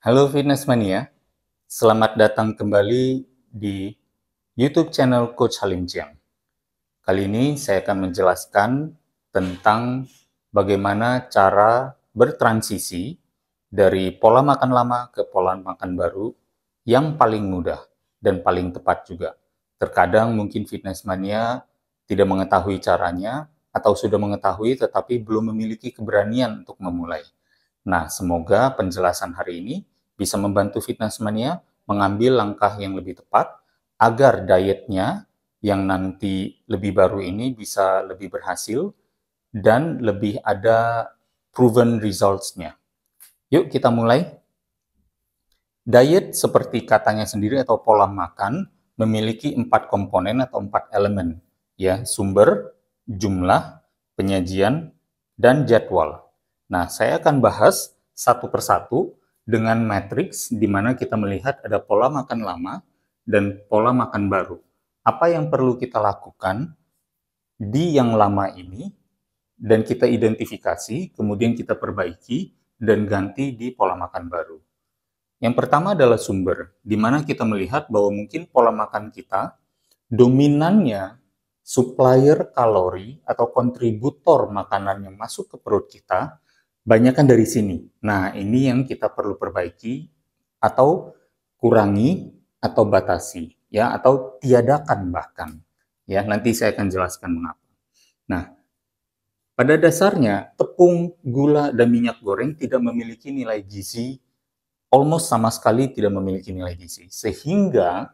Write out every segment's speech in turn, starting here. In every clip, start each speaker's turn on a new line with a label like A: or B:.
A: Halo Fitness Mania, selamat datang kembali di YouTube channel Coach Halim Jiang. Kali ini saya akan menjelaskan tentang bagaimana cara bertransisi dari pola makan lama ke pola makan baru yang paling mudah dan paling tepat juga. Terkadang mungkin Fitness Mania tidak mengetahui caranya atau sudah mengetahui tetapi belum memiliki keberanian untuk memulai. Nah, semoga penjelasan hari ini bisa membantu fitness mania mengambil langkah yang lebih tepat agar dietnya yang nanti lebih baru ini bisa lebih berhasil dan lebih ada proven results-nya. Yuk kita mulai. Diet seperti katanya sendiri atau pola makan memiliki empat komponen atau empat elemen, ya sumber, jumlah, penyajian, dan jadwal. Nah, saya akan bahas satu persatu dengan matriks di mana kita melihat ada pola makan lama dan pola makan baru. Apa yang perlu kita lakukan di yang lama ini dan kita identifikasi, kemudian kita perbaiki dan ganti di pola makan baru. Yang pertama adalah sumber, di mana kita melihat bahwa mungkin pola makan kita dominannya supplier kalori atau kontributor makanan yang masuk ke perut kita banyak kan dari sini. Nah, ini yang kita perlu perbaiki atau kurangi atau batasi ya atau tiadakan bahkan. Ya, nanti saya akan jelaskan mengapa. Nah, pada dasarnya tepung, gula dan minyak goreng tidak memiliki nilai gizi almost sama sekali tidak memiliki nilai gizi sehingga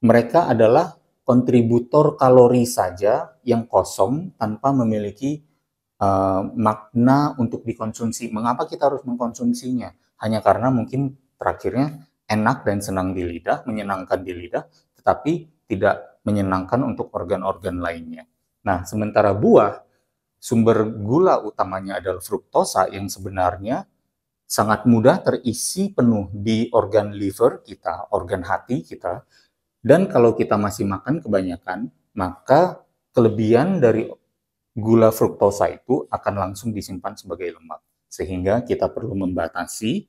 A: mereka adalah kontributor kalori saja yang kosong tanpa memiliki uh, makna untuk dikonsumsi. Mengapa kita harus mengkonsumsinya? Hanya karena mungkin terakhirnya enak dan senang di lidah, menyenangkan di lidah, tetapi tidak menyenangkan untuk organ-organ lainnya. Nah, sementara buah, sumber gula utamanya adalah fruktosa yang sebenarnya sangat mudah terisi penuh di organ liver kita, organ hati kita. Dan kalau kita masih makan kebanyakan, maka kelebihan dari gula fruktosa itu akan langsung disimpan sebagai lemak. Sehingga kita perlu membatasi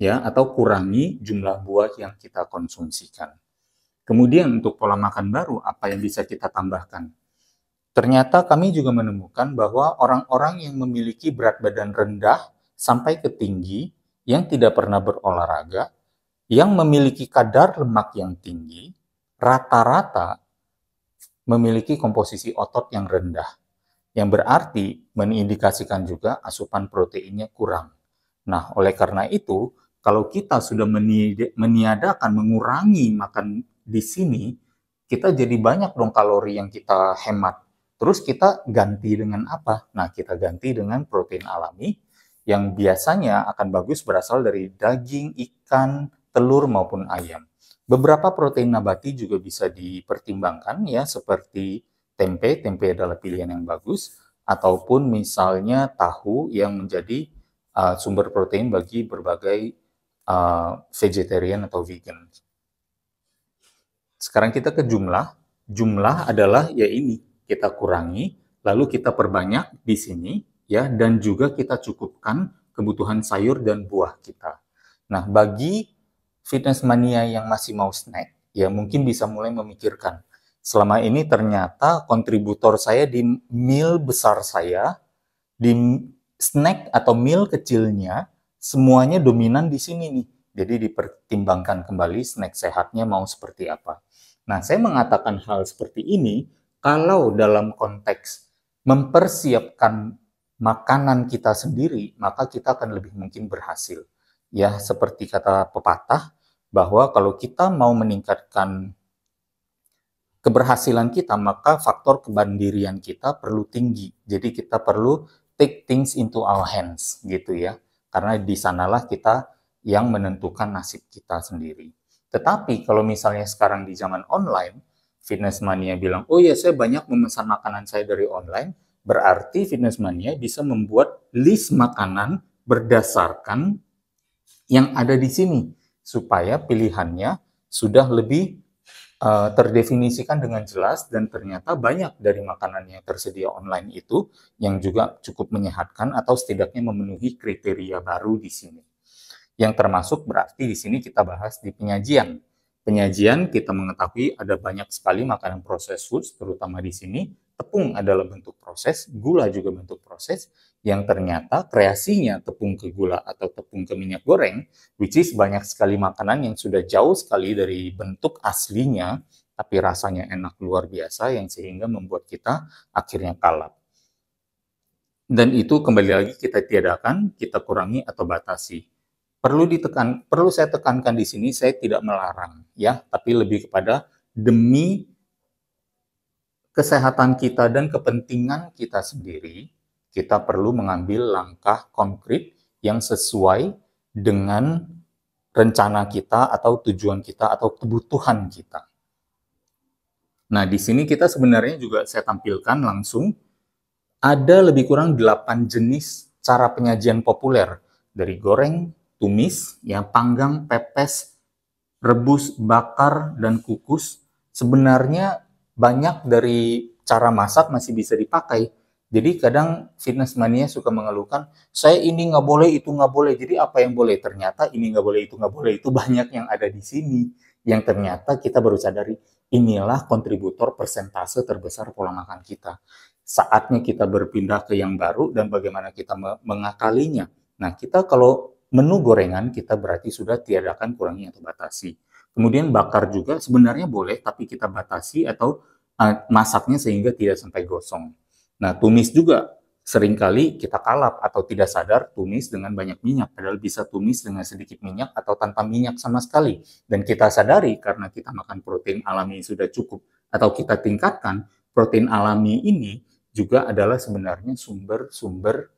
A: ya atau kurangi jumlah buah yang kita konsumsikan. Kemudian untuk pola makan baru apa yang bisa kita tambahkan? Ternyata kami juga menemukan bahwa orang-orang yang memiliki berat badan rendah sampai ke tinggi yang tidak pernah berolahraga, yang memiliki kadar lemak yang tinggi, rata-rata memiliki komposisi otot yang rendah, yang berarti mengindikasikan juga asupan proteinnya kurang. Nah, oleh karena itu, kalau kita sudah meniadakan, mengurangi makan di sini, kita jadi banyak dong kalori yang kita hemat. Terus kita ganti dengan apa? Nah, kita ganti dengan protein alami yang biasanya akan bagus berasal dari daging, ikan, telur maupun ayam. Beberapa protein nabati juga bisa dipertimbangkan ya seperti tempe, tempe adalah pilihan yang bagus ataupun misalnya tahu yang menjadi uh, sumber protein bagi berbagai uh, vegetarian atau vegan. Sekarang kita ke jumlah. Jumlah adalah ya ini, kita kurangi lalu kita perbanyak di sini ya dan juga kita cukupkan kebutuhan sayur dan buah kita. Nah, bagi fitness mania yang masih mau snack, ya mungkin bisa mulai memikirkan. Selama ini ternyata kontributor saya di meal besar saya, di snack atau meal kecilnya, semuanya dominan di sini nih. Jadi dipertimbangkan kembali snack sehatnya mau seperti apa. Nah, saya mengatakan hal seperti ini kalau dalam konteks mempersiapkan makanan kita sendiri, maka kita akan lebih mungkin berhasil. Ya, seperti kata pepatah, bahwa kalau kita mau meningkatkan keberhasilan kita, maka faktor kebandirian kita perlu tinggi. Jadi kita perlu take things into our hands gitu ya. Karena di sanalah kita yang menentukan nasib kita sendiri. Tetapi kalau misalnya sekarang di zaman online, fitness mania bilang, "Oh ya, saya banyak memesan makanan saya dari online." Berarti fitness mania bisa membuat list makanan berdasarkan yang ada di sini supaya pilihannya sudah lebih uh, terdefinisikan dengan jelas dan ternyata banyak dari makanan yang tersedia online itu yang juga cukup menyehatkan atau setidaknya memenuhi kriteria baru di sini. Yang termasuk berarti di sini kita bahas di penyajian. Penyajian kita mengetahui ada banyak sekali makanan proses foods terutama di sini tepung adalah bentuk proses, gula juga bentuk proses, yang ternyata kreasinya tepung ke gula atau tepung ke minyak goreng, which is banyak sekali makanan yang sudah jauh sekali dari bentuk aslinya, tapi rasanya enak luar biasa yang sehingga membuat kita akhirnya kalap. Dan itu kembali lagi kita tiadakan, kita kurangi atau batasi perlu ditekan perlu saya tekankan di sini saya tidak melarang ya tapi lebih kepada demi kesehatan kita dan kepentingan kita sendiri, kita perlu mengambil langkah konkret yang sesuai dengan rencana kita atau tujuan kita atau kebutuhan kita. Nah, di sini kita sebenarnya juga saya tampilkan langsung ada lebih kurang 8 jenis cara penyajian populer dari goreng, tumis, ya panggang, pepes, rebus, bakar dan kukus. Sebenarnya banyak dari cara masak masih bisa dipakai. Jadi kadang fitness mania suka mengeluhkan, saya ini nggak boleh, itu nggak boleh. Jadi apa yang boleh? Ternyata ini nggak boleh, itu nggak boleh. Itu banyak yang ada di sini. Yang ternyata kita baru sadari, inilah kontributor persentase terbesar pola makan kita. Saatnya kita berpindah ke yang baru dan bagaimana kita mengakalinya. Nah kita kalau menu gorengan, kita berarti sudah tiadakan, kurangi, atau batasi. Kemudian bakar juga sebenarnya boleh, tapi kita batasi atau uh, masaknya sehingga tidak sampai gosong. Nah, tumis juga seringkali kita kalap atau tidak sadar tumis dengan banyak minyak. Padahal bisa tumis dengan sedikit minyak atau tanpa minyak sama sekali. Dan kita sadari karena kita makan protein alami sudah cukup atau kita tingkatkan protein alami ini juga adalah sebenarnya sumber-sumber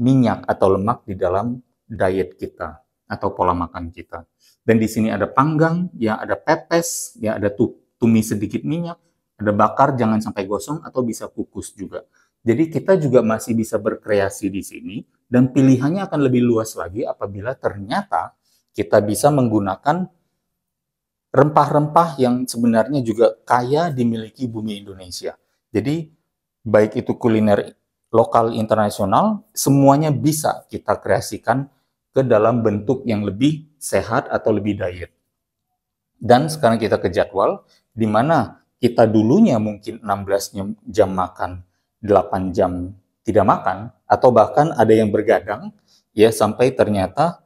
A: minyak atau lemak di dalam diet kita atau pola makan kita. Dan di sini ada panggang, ya ada pepes, ya ada tumis sedikit minyak, ada bakar jangan sampai gosong atau bisa kukus juga. Jadi kita juga masih bisa berkreasi di sini dan pilihannya akan lebih luas lagi apabila ternyata kita bisa menggunakan rempah-rempah yang sebenarnya juga kaya dimiliki bumi Indonesia. Jadi baik itu kuliner lokal internasional semuanya bisa kita kreasikan ke dalam bentuk yang lebih sehat atau lebih diet. Dan sekarang kita ke jadwal, di mana kita dulunya mungkin 16 jam makan, 8 jam tidak makan, atau bahkan ada yang bergadang, ya sampai ternyata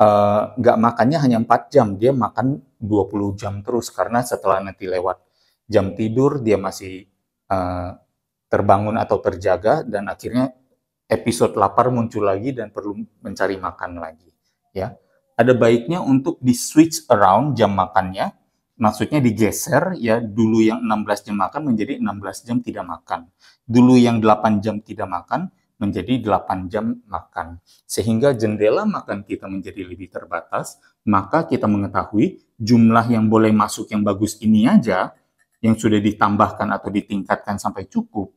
A: eh, nggak uh, makannya hanya 4 jam, dia makan 20 jam terus karena setelah nanti lewat jam tidur dia masih uh, terbangun atau terjaga dan akhirnya episode lapar muncul lagi dan perlu mencari makan lagi ya ada baiknya untuk di switch around jam makannya maksudnya digeser ya dulu yang 16 jam makan menjadi 16 jam tidak makan dulu yang 8 jam tidak makan menjadi 8 jam makan sehingga jendela makan kita menjadi lebih terbatas maka kita mengetahui jumlah yang boleh masuk yang bagus ini aja yang sudah ditambahkan atau ditingkatkan sampai cukup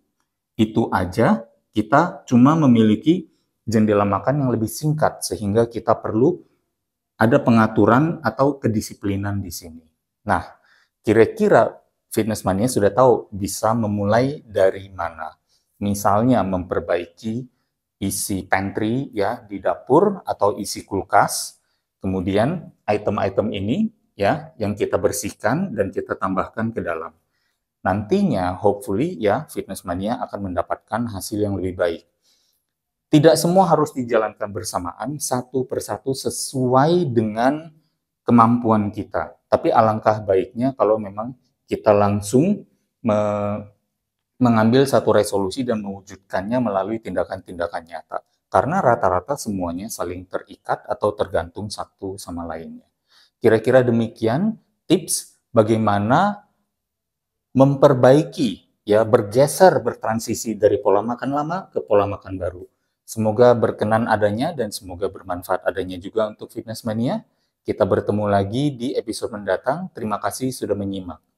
A: itu aja kita cuma memiliki jendela makan yang lebih singkat sehingga kita perlu ada pengaturan atau kedisiplinan di sini. Nah, kira-kira fitness mania sudah tahu bisa memulai dari mana. Misalnya memperbaiki isi pantry ya di dapur atau isi kulkas. Kemudian item-item ini ya yang kita bersihkan dan kita tambahkan ke dalam nantinya hopefully ya fitness mania akan mendapatkan hasil yang lebih baik. Tidak semua harus dijalankan bersamaan satu persatu sesuai dengan kemampuan kita. Tapi alangkah baiknya kalau memang kita langsung me mengambil satu resolusi dan mewujudkannya melalui tindakan-tindakan nyata. Karena rata-rata semuanya saling terikat atau tergantung satu sama lainnya. Kira-kira demikian tips bagaimana memperbaiki ya bergeser bertransisi dari pola makan lama ke pola makan baru. Semoga berkenan adanya dan semoga bermanfaat adanya juga untuk fitness mania. Kita bertemu lagi di episode mendatang. Terima kasih sudah menyimak.